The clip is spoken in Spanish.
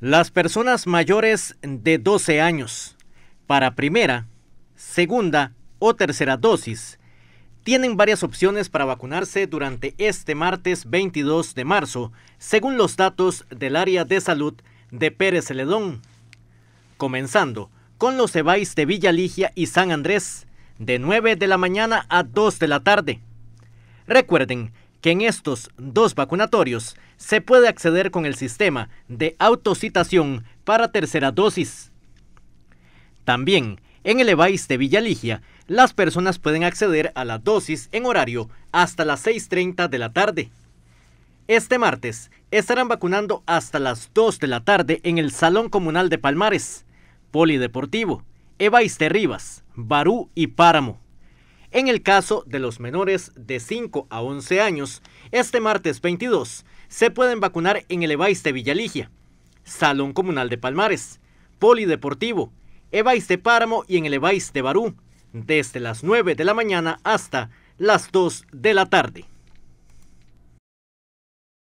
Las personas mayores de 12 años para primera, segunda o tercera dosis tienen varias opciones para vacunarse durante este martes 22 de marzo, según los datos del área de salud de Pérez Celedón. Comenzando con los EBAIS de Villa Ligia y San Andrés, de 9 de la mañana a 2 de la tarde. Recuerden que en estos dos vacunatorios se puede acceder con el sistema de autocitación para tercera dosis. También, en el EVAIS de Villaligia, las personas pueden acceder a la dosis en horario hasta las 6.30 de la tarde. Este martes estarán vacunando hasta las 2 de la tarde en el Salón Comunal de Palmares, Polideportivo, EVAIS de Rivas, Barú y Páramo. En el caso de los menores de 5 a 11 años, este martes 22 se pueden vacunar en el de Villaligia, Salón Comunal de Palmares, Polideportivo, de Páramo y en el de Barú, desde las 9 de la mañana hasta las 2 de la tarde.